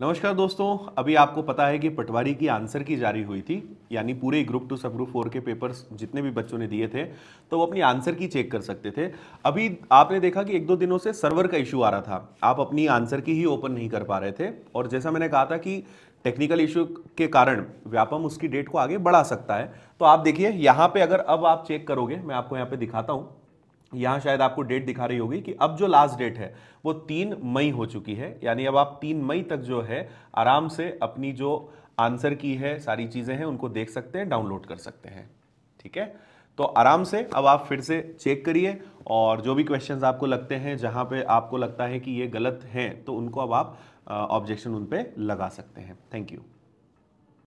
नमस्कार दोस्तों अभी आपको पता है कि पटवारी की आंसर की जारी हुई थी यानी पूरे ग्रुप टू सब ग्रुप फोर के पेपर्स जितने भी बच्चों ने दिए थे तो वो अपनी आंसर की चेक कर सकते थे अभी आपने देखा कि एक दो दिनों से सर्वर का इशू आ रहा था आप अपनी आंसर की ही ओपन नहीं कर पा रहे थे और जैसा मैंने कहा था कि टेक्निकल इशू के कारण व्यापम उसकी डेट को आगे बढ़ा सकता है तो आप देखिए यहाँ पर अगर अब आप चेक करोगे मैं आपको यहाँ पर दिखाता हूँ यहाँ शायद आपको डेट दिखा रही होगी कि अब जो लास्ट डेट है वो तीन मई हो चुकी है यानी अब आप तीन मई तक जो है आराम से अपनी जो आंसर की है सारी चीज़ें हैं उनको देख सकते हैं डाउनलोड कर सकते हैं ठीक है तो आराम से अब आप फिर से चेक करिए और जो भी क्वेश्चंस आपको लगते हैं जहाँ पे आपको लगता है कि ये गलत हैं तो उनको अब आप ऑब्जेक्शन उन पर लगा सकते हैं थैंक यू